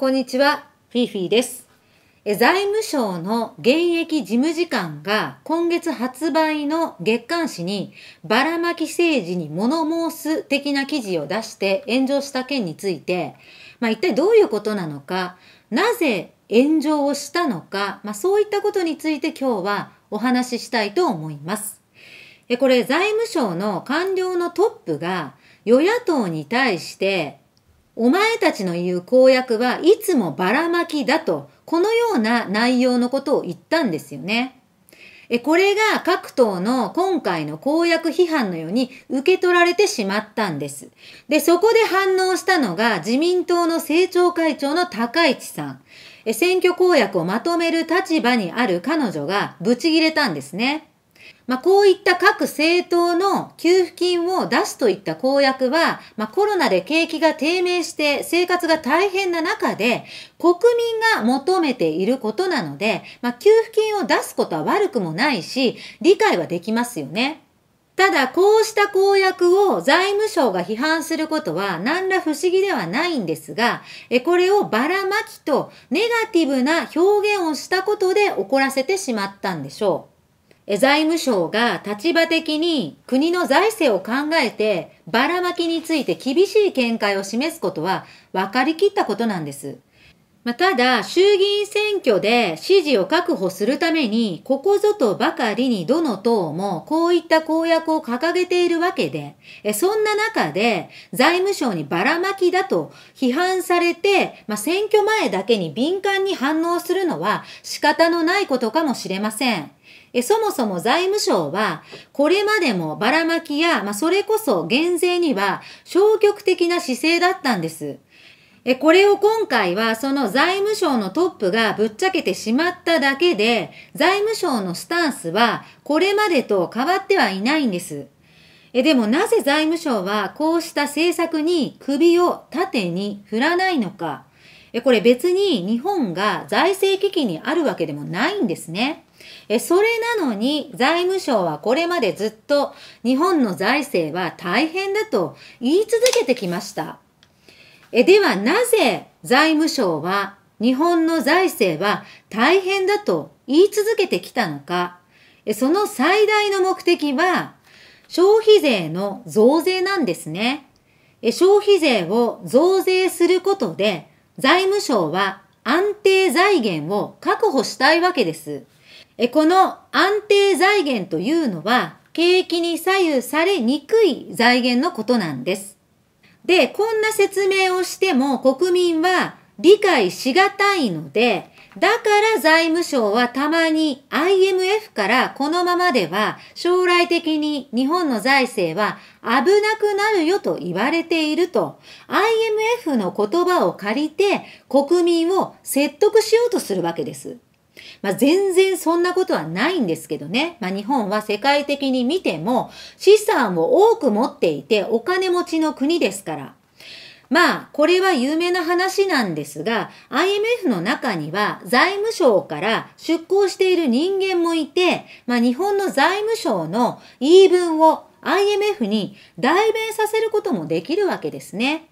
こんにちは、フィーフィーです。財務省の現役事務次官が今月発売の月刊誌にばらまき政治に物申す的な記事を出して炎上した件について、まあ、一体どういうことなのか、なぜ炎上をしたのか、まあ、そういったことについて今日はお話ししたいと思います。これ財務省の官僚のトップが与野党に対してお前たちの言う公約はいつもばらまきだと、このような内容のことを言ったんですよね。え、これが各党の今回の公約批判のように受け取られてしまったんです。で、そこで反応したのが自民党の政調会長の高市さん。え、選挙公約をまとめる立場にある彼女がブチ切れたんですね。まあ、こういった各政党の給付金を出すといった公約は、まあ、コロナで景気が低迷して生活が大変な中で、国民が求めていることなので、まあ、給付金を出すことは悪くもないし、理解はできますよね。ただ、こうした公約を財務省が批判することは何ら不思議ではないんですが、これをばらまきとネガティブな表現をしたことで怒らせてしまったんでしょう。財務省が立場的に国の財政を考えてばらまきについて厳しい見解を示すことは分かりきったことなんです。まあ、ただ、衆議院選挙で支持を確保するために、ここぞとばかりにどの党もこういった公約を掲げているわけで、そんな中で財務省にばらまきだと批判されて、まあ、選挙前だけに敏感に反応するのは仕方のないことかもしれません。えそもそも財務省は、これまでもばらまきや、まあ、それこそ減税には消極的な姿勢だったんです。えこれを今回はその財務省のトップがぶっちゃけてしまっただけで、財務省のスタンスはこれまでと変わってはいないんです。えでもなぜ財務省はこうした政策に首を縦に振らないのか。えこれ別に日本が財政危機にあるわけでもないんですね。えそれなのに財務省はこれまでずっと日本の財政は大変だと言い続けてきました。えではなぜ財務省は日本の財政は大変だと言い続けてきたのか、その最大の目的は消費税の増税なんですね。消費税を増税することで財務省は安定財源を確保したいわけです。この安定財源というのは、景気に左右されにくい財源のことなんです。で、こんな説明をしても国民は理解しがたいので、だから財務省はたまに IMF からこのままでは将来的に日本の財政は危なくなるよと言われていると IMF の言葉を借りて国民を説得しようとするわけです。まあ、全然そんなことはないんですけどね。まあ、日本は世界的に見ても資産を多く持っていてお金持ちの国ですから。まあ、これは有名な話なんですが、IMF の中には財務省から出向している人間もいて、まあ、日本の財務省の言い分を IMF に代弁させることもできるわけですね。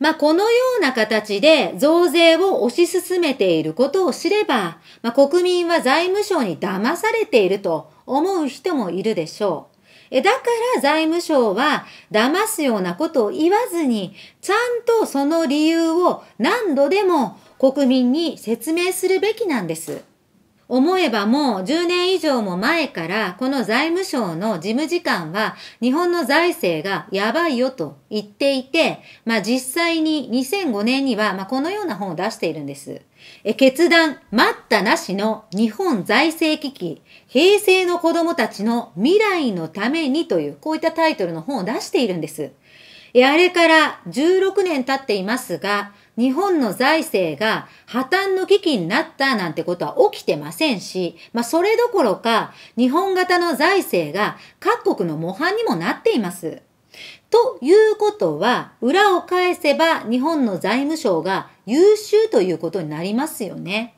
まあ、このような形で増税を推し進めていることを知れば、まあ、国民は財務省に騙されていると思う人もいるでしょう。えだから財務省は騙すようなことを言わずに、ちゃんとその理由を何度でも国民に説明するべきなんです。思えばもう10年以上も前からこの財務省の事務次官は日本の財政がやばいよと言っていて、まあ実際に2005年にはまあこのような本を出しているんです。え決断待ったなしの日本財政危機、平成の子供たちの未来のためにというこういったタイトルの本を出しているんです。えあれから16年経っていますが、日本の財政が破綻の危機になったなんてことは起きてませんし、まあ、それどころか、日本型の財政が各国の模範にもなっています。ということは、裏を返せば日本の財務省が優秀ということになりますよね。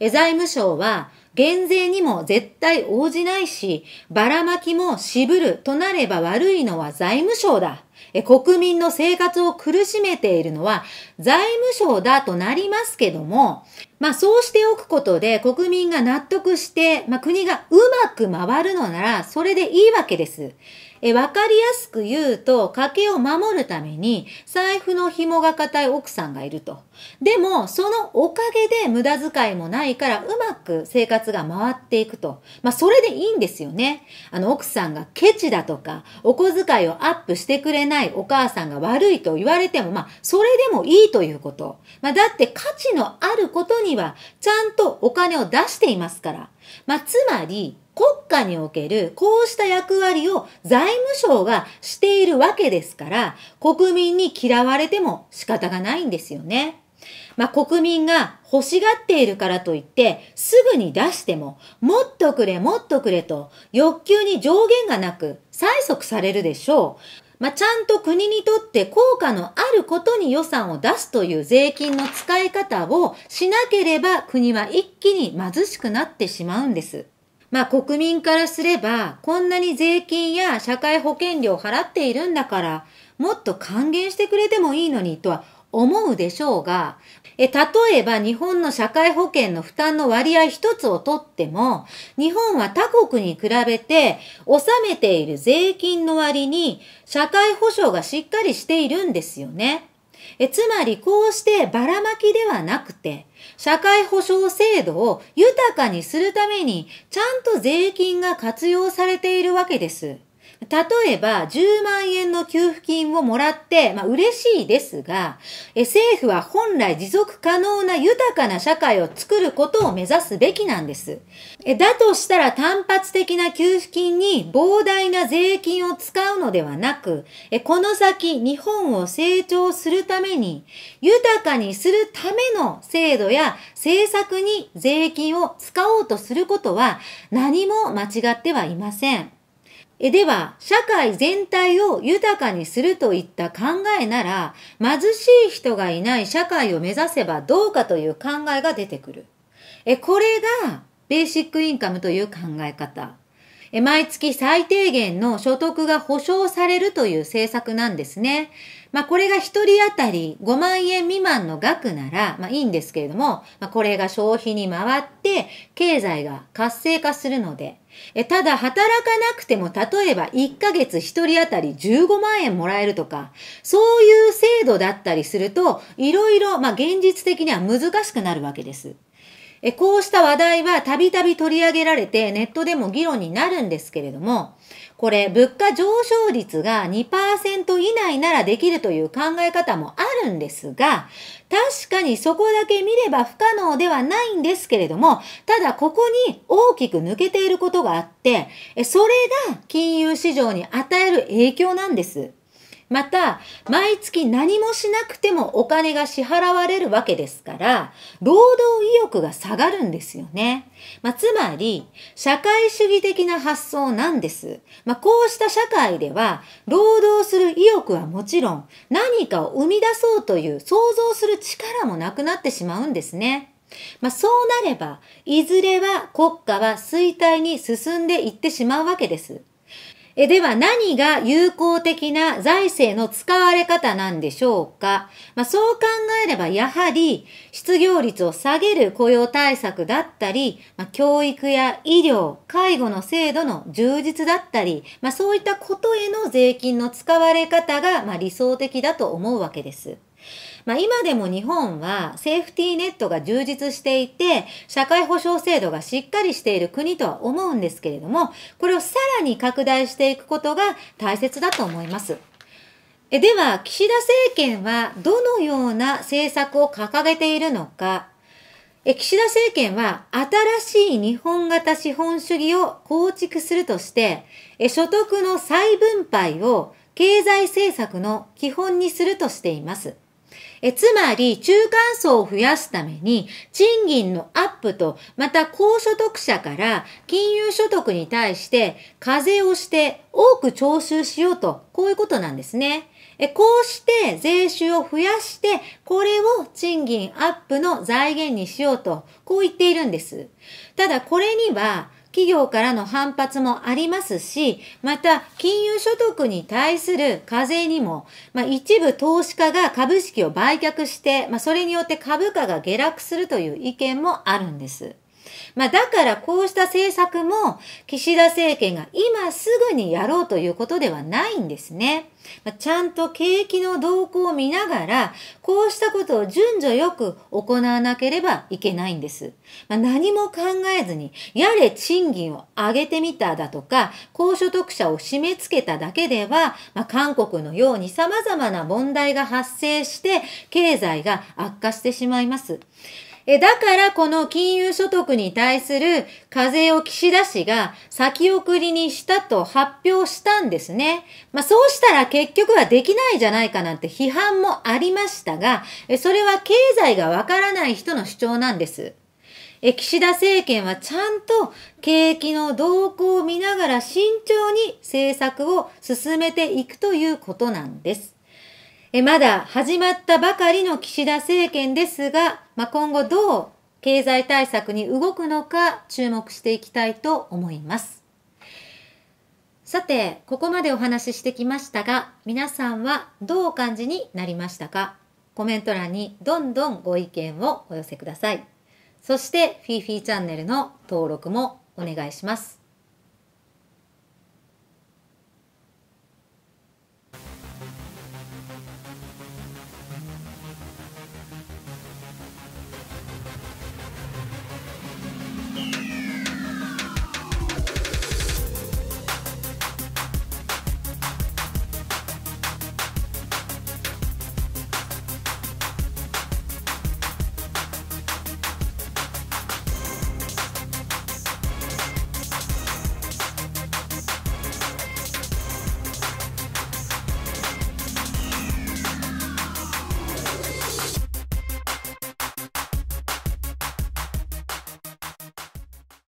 財務省は減税にも絶対応じないし、ばらまきも渋るとなれば悪いのは財務省だ。国民の生活を苦しめているのは財務省だとなりますけども、まあそうしておくことで国民が納得して、まあ国がうまく回るのならそれでいいわけです。えわかりやすく言うと、家計を守るために財布の紐が固い奥さんがいると。でも、そのおかげで無駄遣いもないから、うまく生活が回っていくと。まあ、それでいいんですよね。あの、奥さんがケチだとか、お小遣いをアップしてくれないお母さんが悪いと言われても、まあ、それでもいいということ。まあ、だって価値のあることには、ちゃんとお金を出していますから。まあ、つまり、国家におけるこうした役割を財務省がしているわけですから、国民に嫌われても仕方がないんですよね。まあ、国民が欲しがっているからといって、すぐに出しても、もっとくれ、もっとくれと、欲求に上限がなく、催促されるでしょう。まあ、ちゃんと国にとって効果のあることに予算を出すという税金の使い方をしなければ国は一気に貧しくなってしまうんです。まあ国民からすれば、こんなに税金や社会保険料を払っているんだから、もっと還元してくれてもいいのにとは思うでしょうが、え、例えば日本の社会保険の負担の割合一つをとっても、日本は他国に比べて納めている税金の割に社会保障がしっかりしているんですよね。えつまりこうしてばらまきではなくて、社会保障制度を豊かにするためにちゃんと税金が活用されているわけです。例えば、10万円の給付金をもらって、まあ、嬉しいですが、政府は本来持続可能な豊かな社会を作ることを目指すべきなんです。だとしたら単発的な給付金に膨大な税金を使うのではなく、この先日本を成長するために、豊かにするための制度や政策に税金を使おうとすることは何も間違ってはいません。えでは、社会全体を豊かにするといった考えなら、貧しい人がいない社会を目指せばどうかという考えが出てくる。えこれが、ベーシックインカムという考え方。え毎月最低限の所得が保障されるという政策なんですね。まあ、これが1人当たり5万円未満の額なら、まあ、いいんですけれども、まあ、これが消費に回って経済が活性化するので、えただ働かなくても例えば1ヶ月1人当たり15万円もらえるとか、そういう制度だったりすると、いろいろ、まあ、現実的には難しくなるわけです。えこうした話題はたびたび取り上げられてネットでも議論になるんですけれども、これ物価上昇率が2%以内ならできるという考え方もあるんですが、確かにそこだけ見れば不可能ではないんですけれども、ただここに大きく抜けていることがあって、それが金融市場に与える影響なんです。また、毎月何もしなくてもお金が支払われるわけですから、労働意欲が下がるんですよね。まあ、つまり、社会主義的な発想なんです。まあ、こうした社会では、労働する意欲はもちろん、何かを生み出そうという想像する力もなくなってしまうんですね。まあ、そうなれば、いずれは国家は衰退に進んでいってしまうわけです。えでは何が有効的な財政の使われ方なんでしょうか、まあ、そう考えればやはり失業率を下げる雇用対策だったり、まあ、教育や医療、介護の制度の充実だったり、まあ、そういったことへの税金の使われ方が、ま理想的だと思うわけです。まあ、今でも日本はセーフティーネットが充実していて、社会保障制度がしっかりしている国とは思うんですけれども、これをさらに拡大していくことが大切だと思います。えでは、岸田政権はどのような政策を掲げているのか、え岸田政権は新しい日本型資本主義を構築するとして、え所得の再分配を経済政策の基本にするとしています。えつまり、中間層を増やすために、賃金のアップと、また高所得者から金融所得に対して課税をして多く徴収しようと、こういうことなんですね。えこうして税収を増やして、これを賃金アップの財源にしようと、こう言っているんです。ただ、これには、企業からの反発もありますし、また金融所得に対する課税にも、まあ、一部投資家が株式を売却して、まあ、それによって株価が下落するという意見もあるんです。まあ、だからこうした政策も岸田政権が今すぐにやろうということではないんですね。まあ、ちゃんと景気の動向を見ながら、こうしたことを順序よく行わなければいけないんです。まあ、何も考えずに、やれ賃金を上げてみただとか、高所得者を締め付けただけでは、まあ、韓国のように様々な問題が発生して、経済が悪化してしまいます。えだからこの金融所得に対する課税を岸田氏が先送りにしたと発表したんですね。まあそうしたら結局はできないじゃないかなんて批判もありましたが、それは経済がわからない人の主張なんです。え岸田政権はちゃんと景気の動向を見ながら慎重に政策を進めていくということなんです。えまだ始まったばかりの岸田政権ですが、まあ、今後どう経済対策に動くのか注目していきたいと思います。さて、ここまでお話ししてきましたが、皆さんはどうお感じになりましたかコメント欄にどんどんご意見をお寄せください。そして、フィーフィーチャンネルの登録もお願いします。